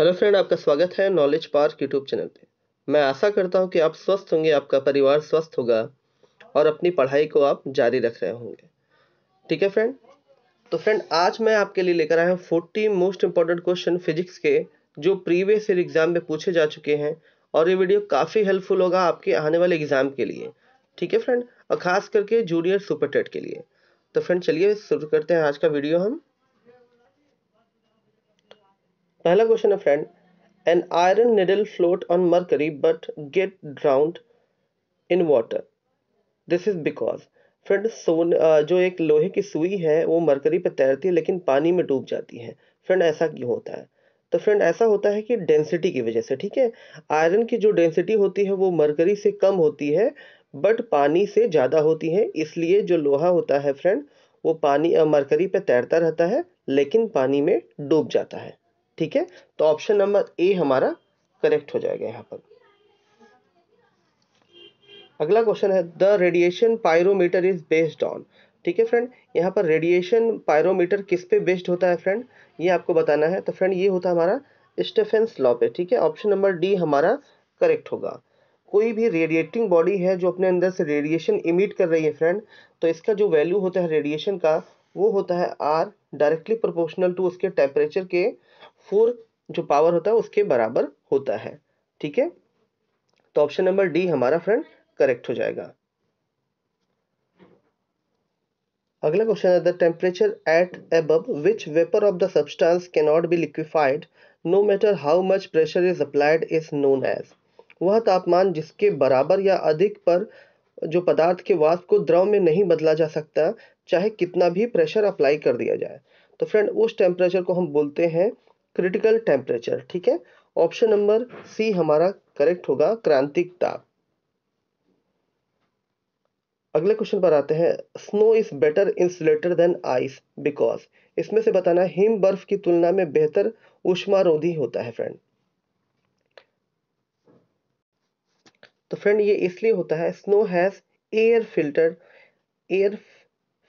hello friend आपका स्वागत है नॉलेज पार्क यूट्यूब चैनल पे मैं आशा करता हूँ कि आप स्वस्थ होंगे आपका परिवार स्वस्थ होगा और अपनी पढ़ाई को आप जारी रख रहे होंगे ठीक है फ्रेंड तो फ्रेंड आज मैं आपके लिए लेकर आया हूँ forty most important question physics के जो प्रीवियस ईयर एग्जाम में पूछे जा चुके हैं और ये वीडियो काफ़ी हेल्पफुल होगा आपके आने वाले एग्जाम के लिए ठीक है फ्रेंड और ख़ास करके जूनियर सुपर टेट के लिए तो फ्रेंड चलिए शुरू करते हैं आज का वीडियो हम पहला क्वेश्चन है friend an iron needle float on mercury but get drowned in water this is because friend सोन जो एक लोहे की सुई है वो मरकरी पर तैरती है लेकिन पानी में डूब जाती है फ्रेंड ऐसा क्यों होता है तो फ्रेंड ऐसा होता है कि डेंसिटी की वजह से ठीक है आयरन की जो डेंसिटी होती है वो मरकरी से कम होती है बट पानी से ज़्यादा होती है इसलिए जो लोहा होता है फ्रेंड वो पानी मरकरी पे तैरता रहता है लेकिन पानी में डूब जाता है ठीक है तो ऑप्शन नंबर ए हमारा करेक्ट हो जाएगा यहाँ पर अगला क्वेश्चन है the radiation pyrometer is based on ठीक है फ्रेंड यहाँ पर रेडिएशन पायरोमीटर किस पे बेस्ड होता है फ्रेंड ये आपको बताना है तो फ्रेंड ये होता है हमारा स्टेफेंस लॉ पे ठीक है ऑप्शन नंबर डी हमारा करेक्ट होगा कोई भी रेडिएटिंग बॉडी है जो अपने अंदर से रेडिएशन इमिट कर रही है फ्रेंड तो इसका जो वैल्यू होता है रेडिएशन का वो होता है आर डायरेक्टली प्रोपोर्शनल टू उसके टेम्परेचर के फोर जो पावर होता है उसके बराबर होता है ठीक है तो ऑप्शन नंबर डी हमारा फ्रेंड करेक्ट हो जाएगा अगला क्वेश्चन है the temperature at above which vapour of the substance can not be liquefied no matter how much pressure is applied is known as वह तापमान जिसके बराबर या अधिक पर जो पदार्थ के वाष्प को द्रव में नहीं बदला जा सकता चाहे कितना भी प्रेशर अप्लाई कर दिया जाए तो फ्रेंड उस टेम्परेचर को हम बोलते हैं क्रिटिकल टेम्परेचर ठीक है ऑप्शन नंबर सी हमारा करेक्ट होगा क्रांतिक ताप अगले क्वेश्चन पर आते हैं snow is better insulator than ice because इसमें से बताना हिम बर्फ की तुलना में बेहतर उष्मारोधी होता है फ्रेंड तो फ्रेंड ये इसलिए होता है snow has air filter air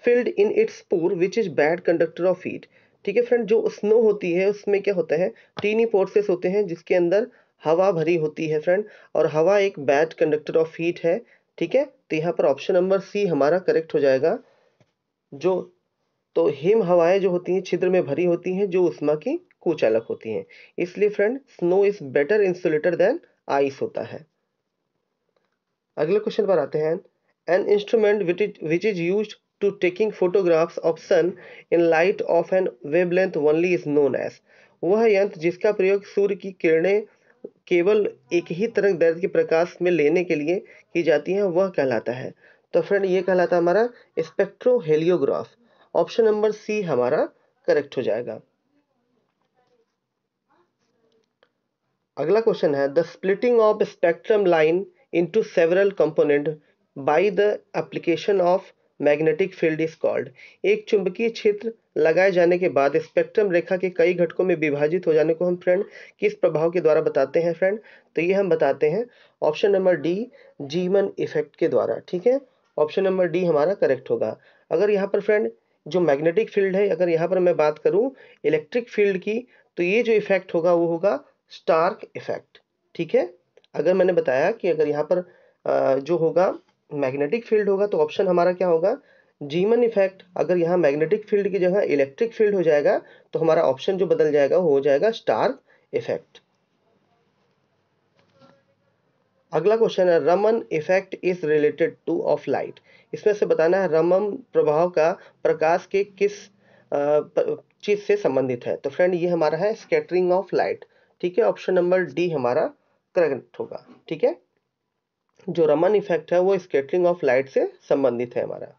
filled in its pore which is bad conductor of heat ठीक है फ्रेंड जो स्नो होती है उसमें क्या होता है टीनी पोर्सेस होते हैं जिसके अंदर हवा भरी होती है फ्रेंड और हवा एक बैड कंडक्टर ऑफ हीट है ठीक है तो यहाँ पर ऑप्शन नंबर सी हमारा करेक्ट हो जाएगा जो तो हिम हवाएं जो होती हैं छिद्र में भरी होती हैं जो उष्मा की कुचालक होती हैं इसलिए friend snow is better insulator than ice होता है अगले क्वेश्चन पर आते हैं an instrument which is use to taking photographs of sun in light of an wavelength only is known as वह यंत्र जिसका प्रयोग सूर्य की किरणें केवल एक ही तरंग दर्द के प्रकाश में लेने के लिए की जाती हैं वह कहलाता है तो फ्रेंड ये कहलाता है हमारा स्पेक्ट्रोहेलियोग्राफ ऑप्शन नंबर सी हमारा करेक्ट हो जाएगा अगला क्वेश्चन है the splitting of spectrum line into several component by the application of magnetic field is called एक चुंबकीय क्षेत्र लगाए जाने के बाद स्पेक्ट्रम रेखा के कई घटकों में विभाजित हो जाने को हम फ्रेंड किस प्रभाव के द्वारा बताते हैं फ्रेंड तो ये हम बताते हैं option number D Zeeman effect के द्वारा ठीक है ऑप्शन नंबर डी हमारा करेक्ट होगा अगर यहाँ पर फ्रेंड जो मैग्नेटिक फील्ड है अगर यहाँ पर मैं बात करूँ इलेक्ट्रिक फील्ड की तो ये जो इफेक्ट होगा वो होगा स्टार्क इफेक्ट ठीक है अगर मैंने बताया कि अगर यहाँ पर जो होगा मैग्नेटिक फील्ड होगा तो ऑप्शन हमारा क्या होगा जीमन इफेक्ट अगर यहाँ मैग्नेटिक फील्ड की जगह इलेक्ट्रिक फील्ड हो जाएगा तो हमारा ऑप्शन जो बदल जाएगा हो जाएगा स्टार इफेक्ट अगला क्वेश्चन है Raman effect is related to of light इसमें से बताना है रमन प्रभाव का प्रकाश के किस चीज से संबंधित है तो फ्रेंड ये हमारा है स्केटरिंग ऑफ लाइट ठीक है ऑप्शन नंबर डी हमारा करेक्ट होगा ठीक है जो रमन इफेक्ट है वो स्केटरिंग ऑफ लाइट से संबंधित है हमारा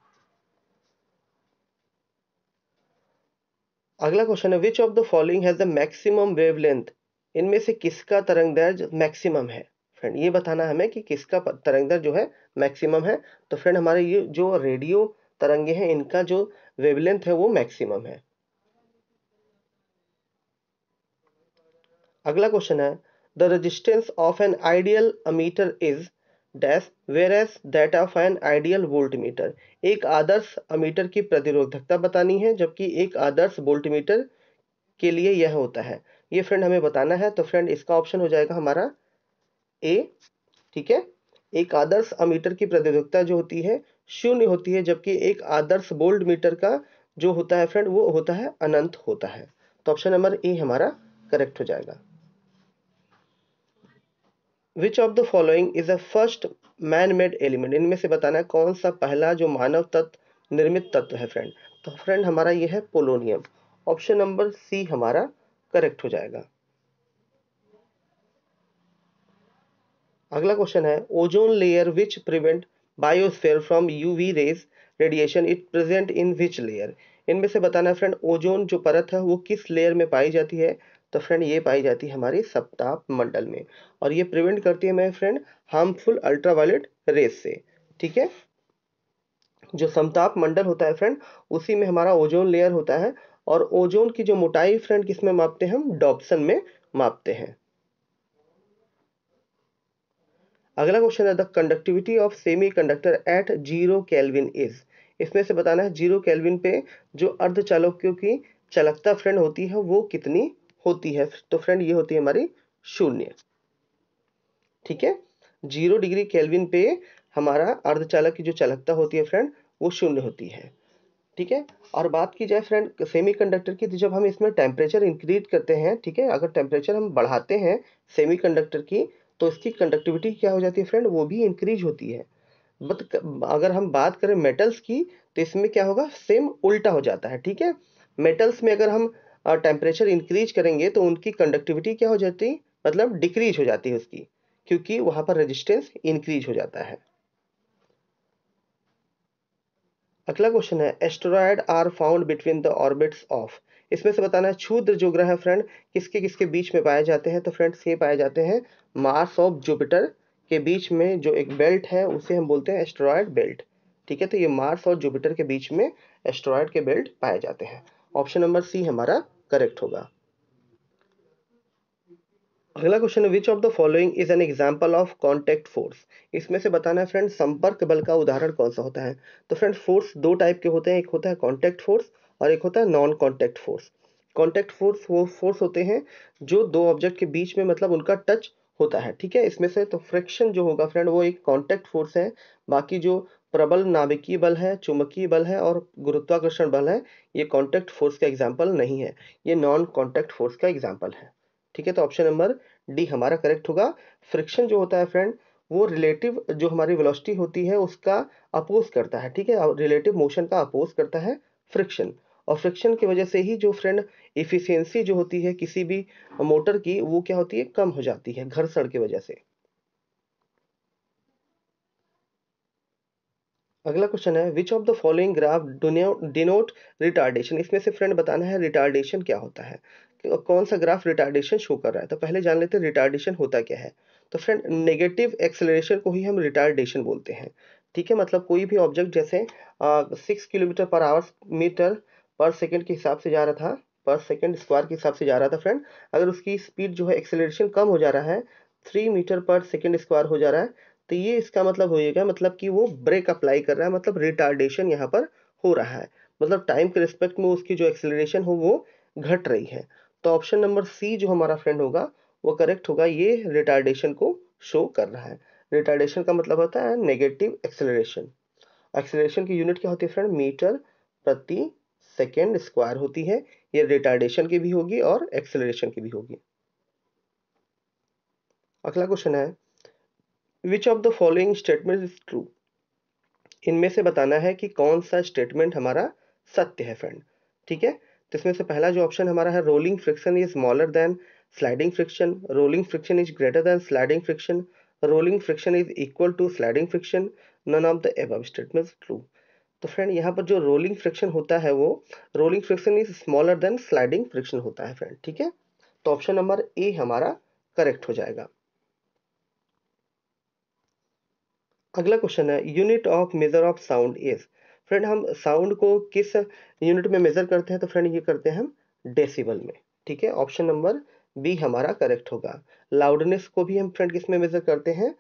अगला क्वेश्चन है which of the following has the maximum wavelength इनमें से किसका तरंग दर्ज मैक्सिमम है फ्रेंड ये बताना हमें कि किसका तरंग दर्ज जो है मैक्सिमम है तो फ्रेंड हमारे ये जो रेडियो तरंगे हैं इनका जो वेवलेंथ है वो मैक्सिमम है अगला क्वेश्चन है the resistance of an ideal ammeter is dash as that of an ideal voltmeter एक आदर्श अमीटर की प्रतिरोधकता बतानी है जबकि एक आदर्श वोल्ट मीटर के लिए यह होता है ये फ्रेंड हमें बताना है तो फ्रेंड इसका ऑप्शन हो जाएगा हमारा ए ठीक है एक आदर्श अमीटर की प्रतिरोधकता जो होती है शून्य होती है जबकि एक आदर्श वोल्ट मीटर का जो होता है फ्रेंड वो होता है अनंत होता है तो ऑप्शन नंबर ए हमारा करेक्ट हो जाएगा which of the following is a first man made element इनमें से बताना है कौन सा पहला जो मानव तत्व निर्मित तत्व है फ्रेंड तो फ्रेंड हमारा ये है पोलोनियम ऑप्शन नंबर सी हमारा करेक्ट हो जाएगा अगला क्वेश्चन है ozone layer which prevent biosphere from UV rays radiation it present in which layer इनमें से बताना है फ्रेंड ओजोन जो परत है वो किस लेयर में पाई जाती है तो फ्रेंड ये पाई जाती है हमारी सप्ताप मंडल में और ये प्रिवेंट करती है मेरे फ्रेंड हार्मफुल अल्ट्रावायलेट रेस से ठीक है जो समताप मंडल होता है फ्रेंड उसी में हमारा ओजोन लेयर होता है और ओजोन की जो मोटाई फ्रेंड किसमें मापते हैं हम डॉप्सन में मापते हैं अगला क्वेश्चन है the conductivity of semiconductor at zero kelvin is इसमें से बताना है जीरो कैलविन पे जो अर्धचालकों की चालकता फ्रेंड होती है वो कितनी होती है तो फ्रेंड ये होती है हमारी शून्य ठीक है जीरो डिग्री केल्विन पे हमारा अर्धचालक की जो चालकता होती है फ्रेंड वो शून्य होती है ठीक है और बात की जाए फ्रेंड सेमीकंडक्टर की तो जब हम इसमें टेम्परेचर इंक्रीज करते हैं ठीक है अगर टेम्परेचर हम बढ़ाते हैं सेमीकंडक्टर की तो इसकी कंडक्टिविटी क्या हो जाती है फ्रेंड वो भी इंक्रीज होती है बट अगर हम बात करें मेटल्स की तो इसमें क्या होगा सेम उल्टा हो जाता है ठीक है मेटल्स में अगर हम टेम्परेचर इंक्रीज करेंगे तो उनकी कंडक्टिविटी क्या हो जाती मतलब डिक्रीज हो जाती है उसकी क्योंकि वहां पर रेजिस्टेंस इंक्रीज हो जाता है अगला क्वेश्चन है asteroid are found between the orbits of इसमें से बताना है क्षुद्र जो ग्रह फ्रेंड किसके किसके बीच में पाए जाते हैं तो फ्रेंड ये पाए जाते हैं मार्स ऑफ जुपिटर के बीच में जो एक बेल्ट है उसे हम बोलते हैं एस्ट्रॉयड बेल्ट ठीक है तो ये मार्स और जुपिटर के बीच में एस्ट्रॉयड के बेल्ट पाए जाते हैं ऑप्शन नंबर सी हमारा करेक्ट होगा अगला क्वेश्चन है which of the following is an example of contact force इसमें से बताना है फ्रेंड संपर्क बल का उदाहरण कौन सा होता है तो फ्रेंड फोर्स दो टाइप के होते हैं एक होता है कॉन्टैक्ट फोर्स और एक होता है non contact force contact force वो फोर्स होते हैं जो दो ऑब्जेक्ट के बीच में मतलब उनका टच होता है ठीक है इसमें से तो फ्रिक्शन जो होगा फ्रेंड वो एक कॉन्टेक्ट फोर्स है बाकी जो प्रबल नाभिकीय बल है चुंबकीय बल है और गुरुत्वाकर्षण बल है ये कॉन्टेक्ट फोर्स का एग्जाम्पल नहीं है ये नॉन कॉन्टेक्ट फोर्स का एग्जाम्पल है ठीक है तो ऑप्शन नंबर डी हमारा करेक्ट होगा फ्रिक्शन जो होता है फ्रेंड वो रिलेटिव जो हमारी वेलोसिटी होती है उसका अपोज करता है ठीक है रिलेटिव मोशन का अपोज करता है फ्रिक्शन और फ्रिक्शन की वजह से ही जो फ्रेंड इफिशियंसी जो होती है किसी भी मोटर की वो क्या होती है कम हो जाती है घर्षण की वजह से अगला क्वेश्चन है which of the following graph denote retardation इसमें से फ्रेंड बताना है रिटार्डेशन क्या होता है कौन सा ग्राफ रिटार्डेशन शो कर रहा है तो पहले जान लेते हैं रिटार्डेशन होता क्या है तो फ्रेंड नेगेटिव एक्सेलरेशन को ही हम रिटार्डेशन बोलते हैं ठीक है मतलब कोई भी ऑब्जेक्ट जैसे six kilometre per hour metre per second के हिसाब से जा रहा था पर सेकेंड स्क्वायर के हिसाब से जा रहा था फ्रेंड अगर उसकी स्पीड जो है एक्सेलरेशन कम हो जा रहा है three metre per second square हो जा रहा है तो ये इसका मतलब होएगा मतलब कि वो ब्रेक अप्लाई कर रहा है मतलब रिटार्डेशन यहाँ पर हो रहा है मतलब टाइम के रिस्पेक्ट में उसकी जो एक्सेलरेशन हो वो घट रही है तो ऑप्शन नंबर सी जो हमारा फ्रेंड होगा वो करेक्ट होगा ये रिटार्डेशन को शो कर रहा है रिटार्डेशन का मतलब होता है नेगेटिव एक्सेलरेशन एक्सेलरेशन की यूनिट क्या होती है फ्रेंड मीटर प्रति सेकेंड स्क्वायर होती है ये रिटार्डेशन की भी होगी और एक्सेलरेशन की भी होगी अगला क्वेश्चन है which of the following statement is true इनमें से बताना है कि कौन सा स्टेटमेंट हमारा सत्य है फ्रेंड ठीक है तो इसमें से पहला जो ऑप्शन हमारा है rolling friction is smaller than sliding friction rolling friction is greater than sliding friction rolling friction is equal to sliding friction none of the above statement true तो फ्रेंड यहाँ पर जो रोलिंग फ्रिक्शन होता है वो rolling friction is smaller than sliding friction होता है friend ठीक है तो ऑप्शन नंबर ए हमारा करेक्ट हो जाएगा अगला क्वेश्चन है unit of measure of sound is friend हम साउंड को किस यूनिट में मेजर करते हैं तो फ्रेंड ये करते हैं हम डेसिबल में ठीक है ऑप्शन नंबर बी हमारा करेक्ट होगा लाउडनेस को भी हम फ्रेंड किस में मेजर करते हैं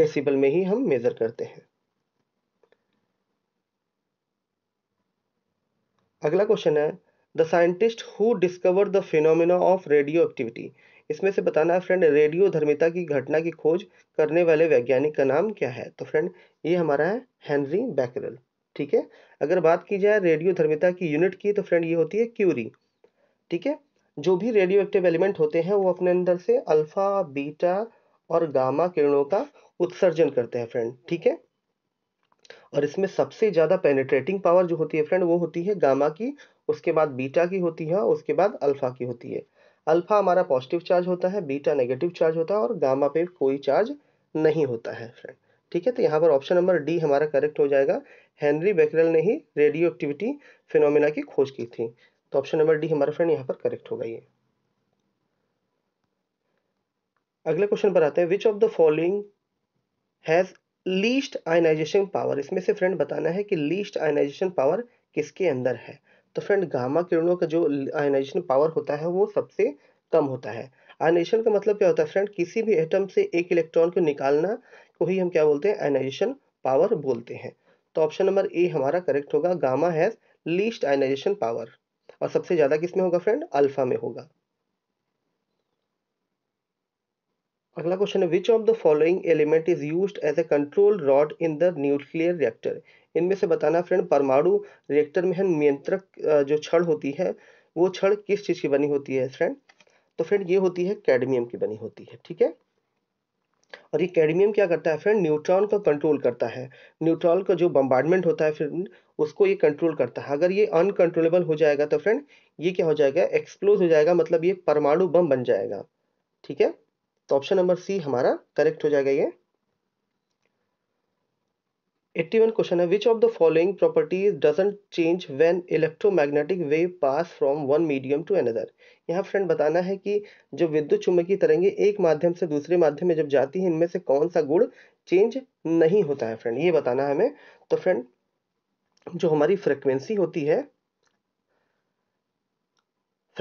डेसिबल में ही हम मेजर करते हैं अगला क्वेश्चन है the scientist who discover the phenomena of radioactivity इसमें से बताना है फ्रेंड रेडियो धर्मिता की घटना की खोज करने वाले वैज्ञानिक का नाम क्या है तो फ्रेंड ये हमारा है हेनरी बैकरल ठीक है अगर बात की जाए रेडियो धर्मिता की यूनिट की तो फ्रेंड ये होती है क्यूरी ठीक है जो भी रेडियो एक्टिव एलिमेंट होते हैं वो अपने अंदर से अल्फा बीटा और गामा किरणों का उत्सर्जन करते हैं फ्रेंड ठीक है और इसमें सबसे ज़्यादा पेनेट्रेटिंग पावर जो होती है फ्रेंड वो होती है गामा की उसके बाद बीटा की होती है उसके बाद अल्फ़ा की होती है अल्फ़ा हमारा पॉजिटिव चार्ज होता है बीटा नेगेटिव चार्ज होता है और गामा पे कोई चार्ज नहीं होता है फ्रेंड ठीक है तो यहाँ पर ऑप्शन नंबर डी हमारा करेक्ट हो जाएगा हेनरी बेकरल ने ही रेडियो एक्टिविटी फिनोमिना की खोज की थी तो ऑप्शन नंबर डी हमारा फ्रेंड यहाँ पर करेक्ट होगा ये अगले क्वेश्चन पर आते हैं which of the following has least ionization power इसमें से फ्रेंड बताना है कि लीस्ट आयनाइजेशन पावर किसके अंदर है तो फ्रेंड गामा किरणों का जो आयनाइजेशन पावर होता है वो सबसे कम होता है आयनाइजेशन का मतलब क्या होता है फ्रेंड किसी भी एटम से एक इलेक्ट्रॉन को निकालना को ही हम क्या बोलते हैं आयनाइजेशन पावर बोलते हैं तो ऑप्शन नंबर ए हमारा करेक्ट होगा gamma has least ionization power और सबसे ज़्यादा किसमें होगा फ्रेंड अल्फा में होगा अगला क्वेश्चन है which of the following element is used as a control rod in the nuclear reactor इनमें से बताना फ्रेंड परमाणु रिएक्टर में है नियंत्रक जो छड़ होती है वो छड़ किस चीज़ की बनी होती है फ्रेंड तो फ्रेंड ये होती है कैडमियम की बनी होती है ठीक है और ये कैडमियम क्या करता है फ्रेंड न्यूट्रॉन को कंट्रोल करता है न्यूट्रॉन का जो बम्बार्डमेंट होता है फ्रेंड उसको ये कंट्रोल करता है अगर ये अनकंट्रोलेबल हो जाएगा तो फ्रेंड ये क्या हो जाएगा एक्सप्लोज हो जाएगा मतलब ये परमाणु बम बन जाएगा ठीक है तो ऑप्शन नंबर सी हमारा करेक्ट हो जाएगा ये एट्टी वन क्वेश्चन है which of the following properties doesn't change when electromagnetic wave pass from one medium to another यहाँ फ्रेंड बताना है कि जो विद्युत चुम्बकीय तरंगे एक माध्यम से दूसरे माध्यम में जब जाती हैं इनमें से कौन सा गुण चेंज नहीं होता है फ्रेंड ये बताना है हमें तो फ्रेंड जो हमारी फ्रिक्वेंसी होती है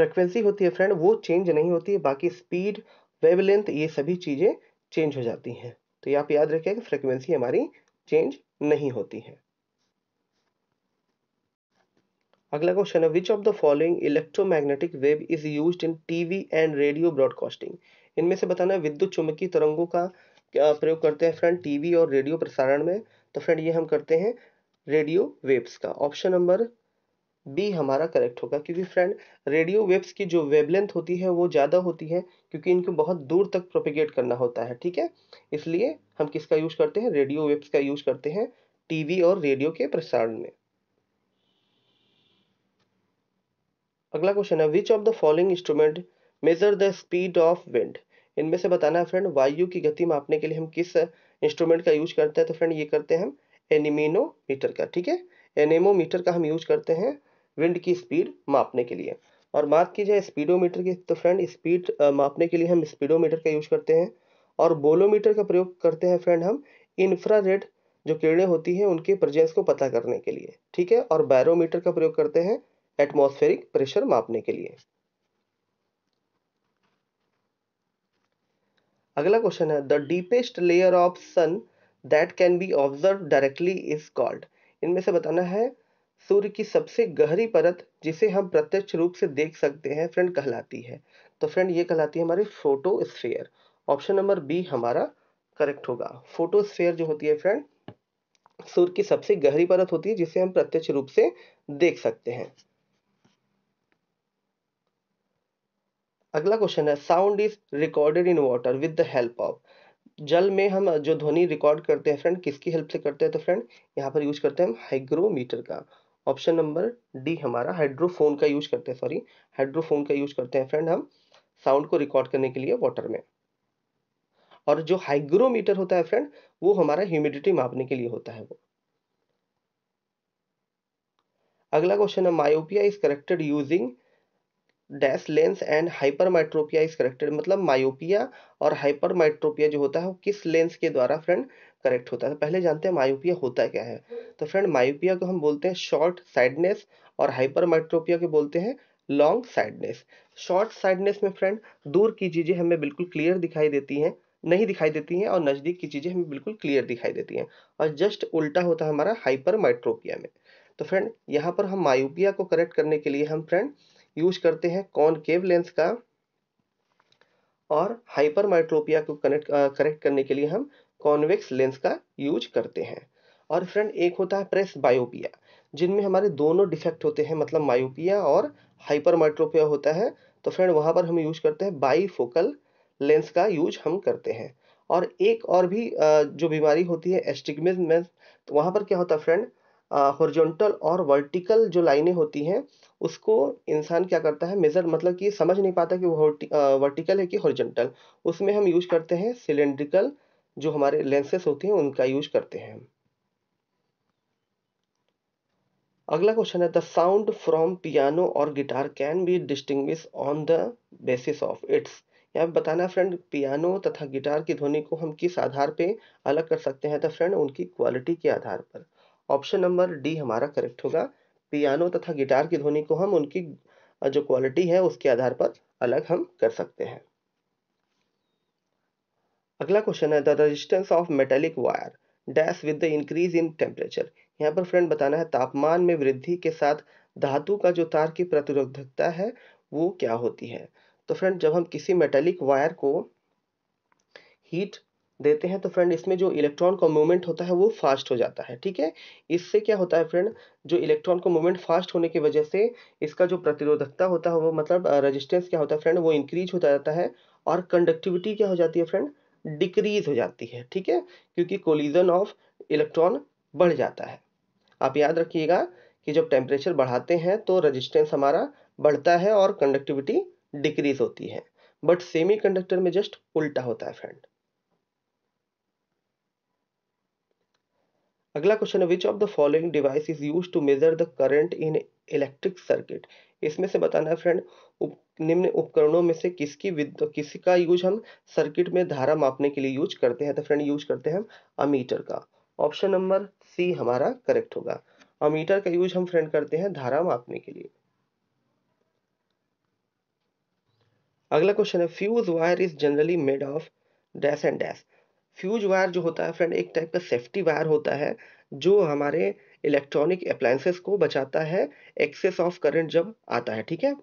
फ्रिक्वेंसी होती है फ्रेंड वो चेंज नहीं होती है बाकी स्पीड वेवलेंथ ये सभी चीज़ें चेंज हो जाती हैं तो ये आप याद रखिए कि फ्रिक्वेंसी हमारी चेंज नहीं होती है अगला क्वेश्चन है which of the following electromagnetic wave is use in TV and radio broadcasting इनमें से बताना है विद्युत चुम्बकीय तरंगों का प्रयोग करते हैं फ्रेंड टीवी और रेडियो प्रसारण में तो फ्रेंड ये हम करते हैं रेडियो वेव्स का ऑप्शन नंबर बी हमारा करेक्ट होगा क्योंकि फ्रेंड रेडियो वेव्स की जो वेवलेंथ होती है वो ज़्यादा होती है क्योंकि इनको बहुत दूर तक प्रोपिगेट करना होता है ठीक है इसलिए हम किसका यूज करते हैं रेडियो वेव्स का यूज करते हैं टीवी और रेडियो के प्रसारण में अगला क्वेश्चन है which of the following instrument measure the speed of wind इनमें से बताना है फ्रेंड वायु की गति मापने के लिए हम किस इंस्ट्रूमेंट का यूज करते हैं तो फ्रेंड ये करते हैं हम एनिमिनोमीटर का ठीक है एनेमोमीटर का हम यूज करते हैं विंड की स्पीड मापने के लिए और बात की जाए स्पीडोमीटर की तो फ्रेंड स्पीड मापने के लिए हम स्पीडोमीटर का यूज करते हैं और बोलोमीटर का प्रयोग करते हैं फ्रेंड हम इंफ्रा रेड जो किरणें होती हैं उनके प्रजेंस को पता करने के लिए ठीक है और बैरोमीटर का प्रयोग करते हैं एटमोस्फेरिक प्रेशर मापने के लिए अगला क्वेश्चन है the deepest layer of sun that can be observe directly is called इनमें से बताना है सूर्य की सबसे गहरी परत जिसे हम प्रत्यक्ष रूप से देख सकते हैं फ्रेंड कहलाती है तो फ्रेंड ये कहलाती है हमारी फोटोस्फेयर ऑप्शन नंबर बी हमारा करेक्ट होगा फोटोस्फेयर जो होती है फ्रेंड सूर्य की सबसे गहरी परत होती है जिसे हम प्रत्यक्ष रूप से देख सकते हैं अगला क्वेश्चन है sound is recorded in water with the help of जल में हम जो ध्वनि रिकॉर्ड करते हैं फ्रेंड किसकी हेल्प से करते हैं तो फ्रेंड यहाँ पर यूज करते हैं हम हाइग्रोमीटर का ऑप्शन नंबर डी हमारा हाइड्रोफोन का यूज करते हैं सॉरी हाइड्रोफोन का यूज करते हैं फ्रेंड हम साउंड को रिकॉर्ड करने के लिए वाटर में और जो हाइग्रोमीटर होता है फ्रेंड वो हमारा ह्यूमिडिटी मापने के लिए होता है वो अगला क्वेश्चन है myopia is corrected using dash lens and hypermetropia is corrected मतलब माओपिया और हाइपर माइट्रोपिया जो होता है वो किस लेंस के द्वारा फ्रेंड करेक्ट होता है तो पहले जानते हैं मायोपिया होता क्या है तो फ्रेंड मायोपिया को हम बोलते हैं शॉर्ट साइडनेस और हाइपर माइट्रोपिया के बोलते हैं लॉन्ग साइडनेस शॉर्ट साइडनेस में फ्रेंड दूर की चीज़ें हमें बिल्कुल क्लियर दिखाई देती हैं नहीं दिखाई देती हैं और नज़दीक की चीज़ें हमें बिल्कुल क्लियर दिखाई देती हैं और जस्ट उल्टा होता है हमारा हाइपर माइट्रोपिया में तो फ्रेंड यहाँ पर हम मायोपिया को करेक्ट करने के लिए हम फ्रेंड यूज करते हैं केव लेंस का और हाइपर माइट्रोपिया को कनेक्ट करेक्ट करने के लिए हम कॉन्वेक्स लेंस का यूज करते हैं और फ्रेंड एक होता है प्रेस बायोपिया जिनमें हमारे दोनों डिफेक्ट होते हैं मतलब मायोपिया और हाइपर माइट्रोपिया होता है तो फ्रेंड वहाँ पर हम यूज करते हैं बाई फोकल लेंस का यूज हम करते हैं और एक और भी जो बीमारी होती है में तो वहाँ पर क्या होता है फ्रेंड हॉर्जोंटल और वर्टिकल जो लाइनें होती हैं उसको इंसान क्या करता है मेज़र मतलब कि समझ नहीं पाता कि वो वर्टिकल है कि हॉर्जेंटल उसमें हम यूज करते हैं सिलेंड्रिकल जो हमारे लेंसेस होते हैं उनका यूज करते हैं अगला क्वेश्चन है द साउंड फ्रॉम पियानो और guitar can be distinguish on the basis of its यहाँ बताना फ्रेंड पियानो तथा गिटार की ध्वनि को हम किस आधार पे अलग कर सकते हैं तो फ्रेंड उनकी क्वालिटी के आधार पर ऑप्शन नंबर डी हमारा करेक्ट होगा पियानो तथा गिटार की ध्वनि को हम उनकी जो क्वालिटी है उसके आधार पर अलग हम कर सकते हैं अगला क्वेश्चन है the resistance of metallic wire dash with the increase in temperature यहाँ पर फ्रेंड बताना है तापमान में वृद्धि के साथ धातु का जो तार की प्रतिरोधकता है वो क्या होती है तो फ्रेंड जब हम किसी मेटेलिक वायर को हीट देते हैं तो फ्रेंड इसमें जो इलेक्ट्रॉन का मूवमेंट होता है वो फास्ट हो जाता है ठीक है इससे क्या होता है फ्रेंड जो इलेक्ट्रॉन का मूवमेंट फास्ट होने की वजह से इसका जो प्रतिरोधकता होता है वो मतलब रजिस्टेंस क्या होता है फ्रेंड वो इंक्रीज होता जाता है और कंडक्टिविटी क्या हो जाती है फ्रेंड डिक्रीज हो जाती है ठीक है क्योंकि कोलिजन ऑफ इलेक्ट्रॉन बढ़ जाता है आप याद रखिएगा कि जब टेम्परेचर बढ़ाते हैं तो रजिस्टेंस हमारा बढ़ता है और कंडक्टिविटी डिक्रीज होती है बट सेमी कंडक्टर में जस्ट उल्टा होता है फ्रेंड अगला क्वेश्चन है which of the following device is use to measure the current in electric circuit इसमें से बताना है फ्रेंड उप, निम्न उपकरणों में से किसकी किसी किसका यूज हम सर्किट में धारा मापने के लिए यूज करते हैं तो फ्रेंड यूज करते हैं अमीटर का ऑप्शन नंबर सी हमारा करेक्ट होगा अमीटर का यूज हम फ्रेंड करते हैं धारा मापने के लिए अगला क्वेश्चन है fuse wire is generally made of dash and dash fuse wire जो होता है फ्रेंड एक टाइप का सेफ्टी वायर होता है जो हमारे इलेक्ट्रॉनिक अप्लायंसेस को बचाता है एक्सेस ऑफ करंट जब आता है ठीक है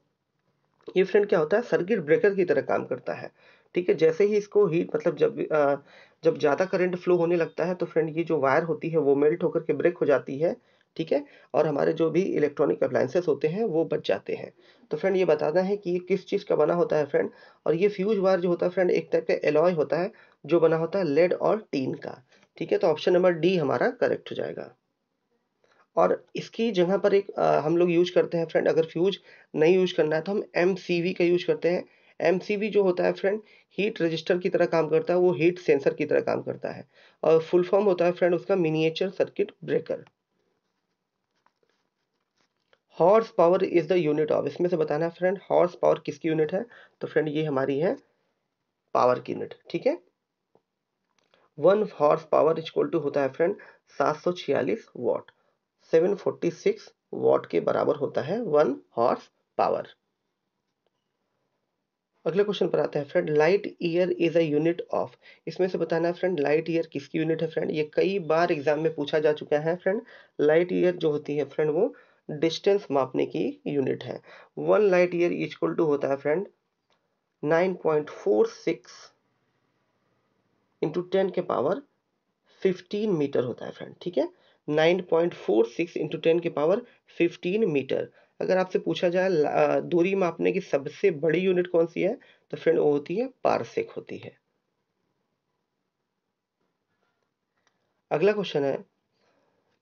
ये फ्रेंड क्या होता है सर्किट ब्रेकर की तरह काम करता है ठीक है जैसे ही इसको हीट मतलब जब आ, जब ज़्यादा करंट फ्लो होने लगता है तो फ्रेंड ये जो वायर होती है वो मेल्ट होकर के ब्रेक हो जाती है ठीक है और हमारे जो भी इलेक्ट्रॉनिक अप्लायंसेस होते हैं वो बच जाते हैं तो फ्रेंड ये बताना है कि ये किस चीज़ का बना होता है फ्रेंड और ये फ्यूज वायर जो होता है फ्रेंड एक टाइप का एलॉय होता है जो बना होता है लेड और टीन का ठीक है तो ऑप्शन नंबर डी हमारा करेक्ट हो जाएगा और इसकी जगह पर एक आ, हम लोग यूज करते हैं फ्रेंड अगर फ्यूज नहीं यूज करना है तो हम एम का यूज करते हैं एम जो होता है फ्रेंड हीट रजिस्टर की तरह काम करता है वो हीट सेंसर की तरह काम करता है और फुल फॉर्म होता है फ्रेंड उसका miniature circuit breaker horsepower is the unit of इसमें से बताना है फ्रेंड हॉर्स पावर किसकी यूनिट है तो फ्रेंड ये हमारी है पावर की यूनिट ठीक है one horsepower equal to होता है फ्रेंड सात सौ छियालीस वॉट 746 वॉट के बराबर होता है वन हॉर्स पावर अगले क्वेश्चन पर आते हैं friend light year is a unit of इसमें से बताना है फ्रेंड लाइट ईयर किसकी यूनिट है फ्रेंड ये कई बार एग्जाम में पूछा जा चुका है फ्रेंड लाइट ईयर जो होती है फ्रेंड वो डिस्टेंस मापने की यूनिट है one light year equal to होता है friend nine point four six into ten के पावर फिफ्टीन मीटर होता है फ्रेंड ठीक है 9.46 इंटू टेन के पावर फिफ्टीन मीटर अगर आपसे पूछा जाए दूरी मापने की सबसे बड़ी यूनिट कौन सी है तो फ्रेंड वो होती है पारसेक होती है अगला क्वेश्चन है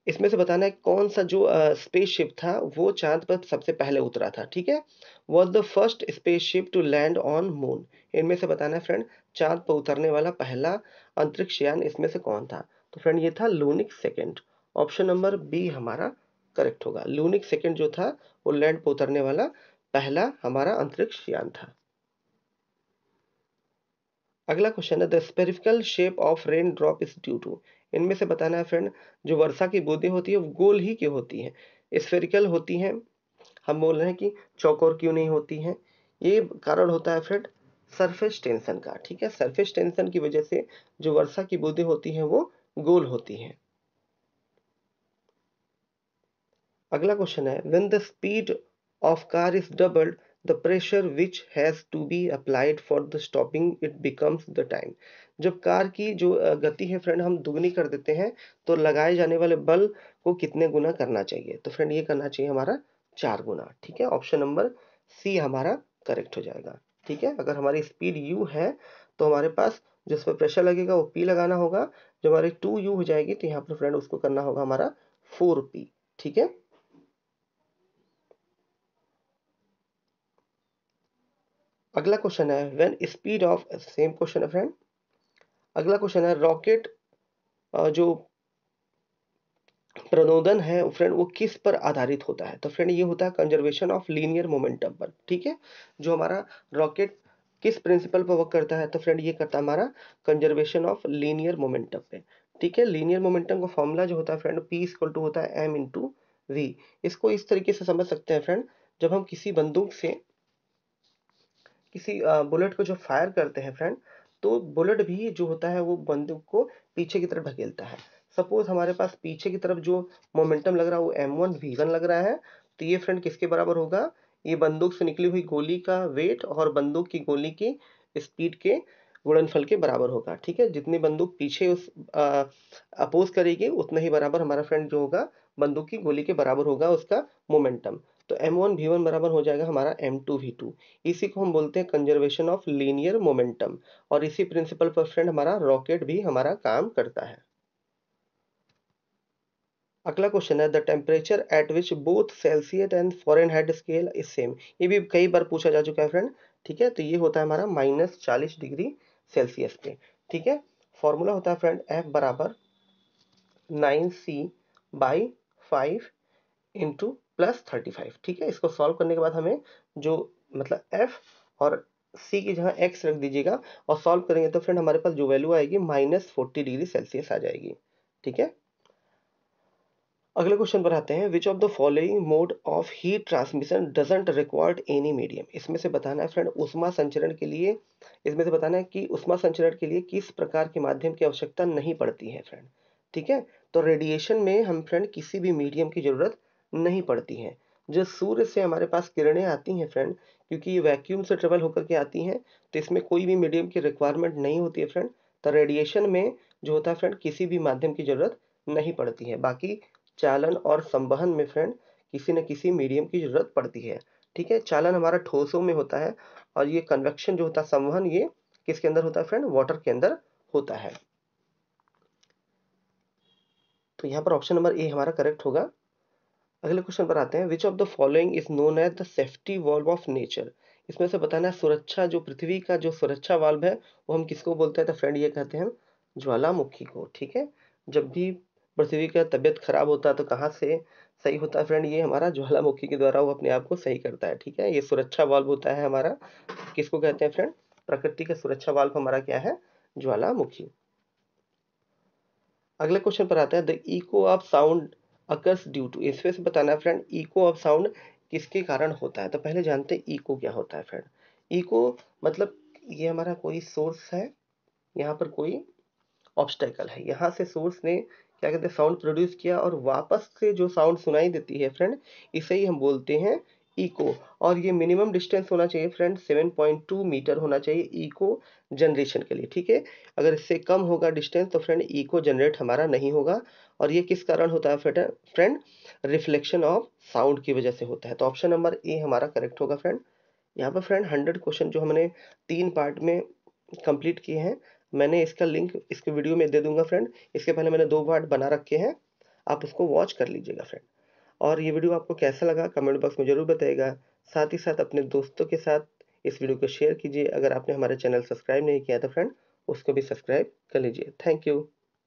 इसमें से बताना है कौन सा जो स्पेसशिप uh, था वो चांद पर सबसे पहले उतरा था ठीक है was the first spaceship to land on moon इनमें से बताना है फ्रेंड चांद पर उतरने वाला पहला अंतरिक्ष यान इसमें से कौन था तो फ्रेंड ये था Lunik second option number B हमारा करेक्ट होगा लूनिक सेकेंड जो था वो लैंड पर उतरने वाला पहला हमारा अंतरिक्ष यान था अगला क्वेश्चन है the spherical shape of raindrop is due to इनमें से बताना है फ्रेंड जो वर्षा की बूंदें होती है वो गोल ही क्यों होती है स्पेरिकल होती है हम बोल रहे हैं कि चौकोर क्यों नहीं होती है ये कारण होता है फ्रेंड सरफेस टेंशन का ठीक है सरफेस टेंशन की वजह से जो वर्षा की बूंदें होती है वो गोल होती है अगला क्वेश्चन है when the speed of car is doubled the pressure which has to be applied for the stopping it becomes the time जब कार की जो गति है फ्रेंड हम दुगनी कर देते हैं तो लगाए जाने वाले बल को कितने गुना करना चाहिए तो फ्रेंड ये करना चाहिए हमारा चार गुना ठीक है ऑप्शन नंबर सी हमारा करेक्ट हो जाएगा ठीक है अगर हमारी स्पीड यू है तो हमारे पास जिस पर प्रेशर लगेगा वो पी लगाना होगा जब हमारी टू यू हो जाएगी तो यहाँ पर फ्रेंड उसको करना होगा हमारा फोर पी ठीक है अगला क्वेश्चन है when speed of same question है फ्रेंड अगला क्वेश्चन है रॉकेट जो प्रनोदन है फ्रेंड वो किस पर आधारित होता है तो फ्रेंड ये होता है कंजर्वेशन ऑफ लीनियर मोमेंटम पर ठीक है जो हमारा रॉकेट किस प्रिंसिपल पर वर्क करता है तो फ्रेंड ये करता है हमारा कंजर्वेशन ऑफ लीनियर मोमेंटम पे ठीक है लीनियर मोमेंटम का फॉर्मूला जो होता है फ्रेंड पी इक्वल टू होता है एम इंटू वी इसको इस तरीके से समझ सकते हैं फ्रेंड जब हम किसी बंदूक से किसी बुलेट को जो फायर करते हैं फ्रेंड तो बुलेट भी जो होता है वो बंदूक को पीछे की तरफ ढकेलता है सपोज हमारे पास पीछे की तरफ जो मोमेंटम लग रहा है वो एम वन वी वन लग रहा है तो ये फ्रेंड किसके बराबर होगा ये बंदूक से निकली हुई गोली का वेट और बंदूक की गोली की स्पीड के गुणनफल के बराबर होगा ठीक है जितनी बंदूक पीछे उस अपोज करेगी उतना ही बराबर हमारा फ्रेंड जो होगा बंदूक की गोली के बराबर होगा उसका मोमेंटम तो एम वन वी वन बराबर हो जाएगा हमारा एम टू वी टू इसी को हम बोलते हैं कंजर्वेशन ऑफ लीनियर मोमेंटम और इसी प्रिंसिपल पर फ्रेंड हमारा रॉकेट भी हमारा काम करता है अगला क्वेश्चन है the temperature at which both Celsius and Fahrenheit scale is same ये भी कई बार पूछा जा चुका है फ्रेंड ठीक है तो ये होता है हमारा माइनस चालीस डिग्री सेल्सियस पे ठीक है फॉर्मूला होता है फ्रेंड एफ बराबर nine C by five into plus thirty five ठीक है इसको सॉल्व करने के बाद हमें जो मतलब एफ और सी की जगह एक्स रख दीजिएगा और सॉल्व करेंगे तो फ्रेंड हमारे पास जो वैल्यू आएगी माइनस फोर्टी डिग्री सेल्सियस आ जाएगी ठीक है अगले क्वेश्चन पर आते हैं which of the following mode of heat transmission doesn't required any medium इसमें से बताना है फ्रेंड उष्मा संचरण के लिए इसमें से बताना है कि उष्मा संचरण के लिए किस प्रकार के माध्यम की आवश्यकता नहीं पड़ती है फ्रेंड ठीक है तो रेडिएशन में हम फ्रेंड किसी भी मीडियम की जरूरत नहीं पड़ती हैं जो सूर्य से हमारे पास किरणें आती हैं फ्रेंड क्योंकि ये वैक्यूम से ट्रेवल होकर के आती हैं तो इसमें कोई भी मीडियम की रिक्वायरमेंट नहीं होती है फ्रेंड तो रेडिएशन में जो होता है फ्रेंड किसी भी माध्यम की ज़रूरत नहीं पड़ती है बाकी चालन और संवहन में फ्रेंड किसी न किसी मीडियम की ज़रूरत पड़ती है ठीक है चालन हमारा ठोसों में होता है और ये कन्वेक्शन जो होता है संवहन ये किसके अंदर होता है फ्रेंड वाटर के अंदर होता है तो यहाँ पर ऑप्शन नंबर ए हमारा करेक्ट होगा अगले क्वेश्चन पर आते हैं which of the following is known as the safety valve of nature इसमें से बताना है सुरक्षा जो पृथ्वी का जो सुरक्षा वाल्व है वो हम किसको बोलते हैं तो फ्रेंड ये कहते हैं ज्वालामुखी को ठीक है जब भी पृथ्वी का तबियत खराब होता है तो कहाँ से सही होता है फ्रेंड ये हमारा ज्वालामुखी के द्वारा वो अपने आप को सही करता है ठीक है ये सुरक्षा वाल्व होता है हमारा किसको कहते हैं फ्रेंड प्रकृति का सुरक्षा वाल्व हमारा क्या है ज्वालामुखी अगले क्वेश्चन पर आते हैं the echo of sound occurs due to इसमें से बताना है फ्रेंड इको ऑफ साउंड किसके कारण होता है तो पहले जानते हैं इको क्या होता है फ्रेंड इको मतलब ये हमारा कोई सोर्स है यहाँ पर कोई ऑब्स्टेकल है यहाँ से सोर्स ने क्या कहते हैं साउंड प्रोड्यूस किया और वापस से जो साउंड सुनाई देती है फ्रेंड इसे ही हम बोलते हैं इको और ये मिनिमम डिस्टेंस होना चाहिए फ्रेंड 7.2 मीटर होना चाहिए इको जनरेशन के लिए ठीक है अगर इससे कम होगा डिस्टेंस तो फ्रेंड इको जनरेट हमारा नहीं होगा और ये किस कारण होता है फ्रेंड रिफ्लेक्शन ऑफ साउंड की वजह से होता है तो ऑप्शन नंबर ए हमारा करेक्ट होगा फ्रेंड यहाँ पर फ्रेंड हंड्रेड क्वेश्चन जो हमने तीन पार्ट में कंप्लीट किए हैं मैंने इसका लिंक इसके वीडियो में दे दूंगा फ्रेंड इसके पहले मैंने दो पार्ट बना रखे हैं आप उसको वॉच कर लीजिएगा फ्रेंड और ये वीडियो आपको कैसा लगा कमेंट बॉक्स में ज़रूर बताएगा साथ ही साथ अपने दोस्तों के साथ इस वीडियो को शेयर कीजिए अगर आपने हमारा चैनल सब्सक्राइब नहीं किया तो फ्रेंड उसको भी सब्सक्राइब कर लीजिए थैंक यू